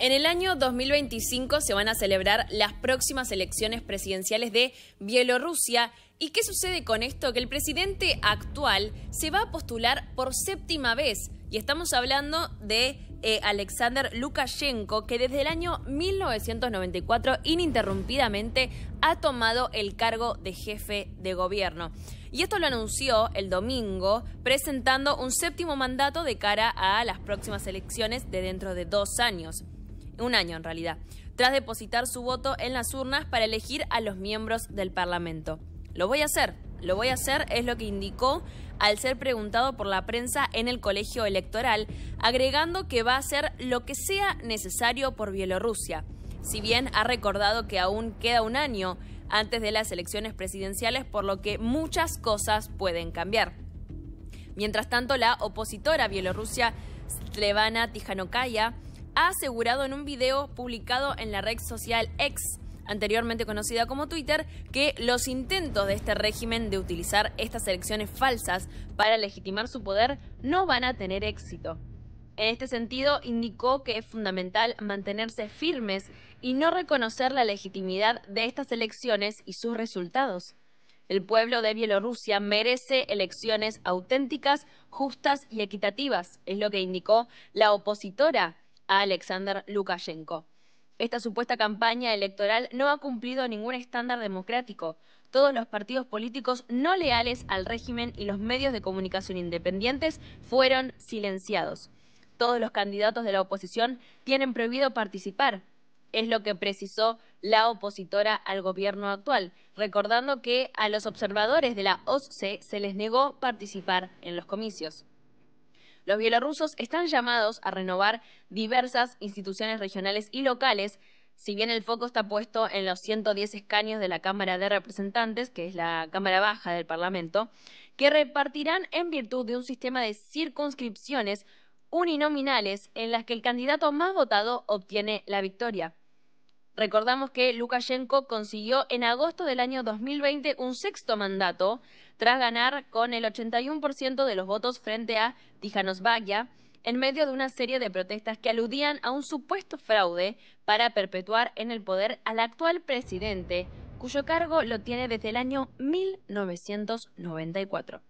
En el año 2025 se van a celebrar las próximas elecciones presidenciales de Bielorrusia. ¿Y qué sucede con esto? Que el presidente actual se va a postular por séptima vez. Y estamos hablando de eh, Alexander Lukashenko, que desde el año 1994 ininterrumpidamente ha tomado el cargo de jefe de gobierno. Y esto lo anunció el domingo, presentando un séptimo mandato de cara a las próximas elecciones de dentro de dos años un año en realidad, tras depositar su voto en las urnas para elegir a los miembros del Parlamento. Lo voy a hacer, lo voy a hacer es lo que indicó al ser preguntado por la prensa en el colegio electoral, agregando que va a hacer lo que sea necesario por Bielorrusia. Si bien ha recordado que aún queda un año antes de las elecciones presidenciales, por lo que muchas cosas pueden cambiar. Mientras tanto, la opositora bielorrusia Slevana Tijanokaya ha asegurado en un video publicado en la red social X anteriormente conocida como Twitter, que los intentos de este régimen de utilizar estas elecciones falsas para legitimar su poder no van a tener éxito. En este sentido, indicó que es fundamental mantenerse firmes y no reconocer la legitimidad de estas elecciones y sus resultados. El pueblo de Bielorrusia merece elecciones auténticas, justas y equitativas, es lo que indicó la opositora a Alexander Lukashenko. Esta supuesta campaña electoral no ha cumplido ningún estándar democrático. Todos los partidos políticos no leales al régimen y los medios de comunicación independientes fueron silenciados. Todos los candidatos de la oposición tienen prohibido participar. Es lo que precisó la opositora al gobierno actual, recordando que a los observadores de la OSCE se les negó participar en los comicios. Los bielorrusos están llamados a renovar diversas instituciones regionales y locales, si bien el foco está puesto en los 110 escaños de la Cámara de Representantes, que es la Cámara Baja del Parlamento, que repartirán en virtud de un sistema de circunscripciones uninominales en las que el candidato más votado obtiene la victoria. Recordamos que Lukashenko consiguió en agosto del año 2020 un sexto mandato tras ganar con el 81% de los votos frente a Tijanovskaia, en medio de una serie de protestas que aludían a un supuesto fraude para perpetuar en el poder al actual presidente, cuyo cargo lo tiene desde el año 1994.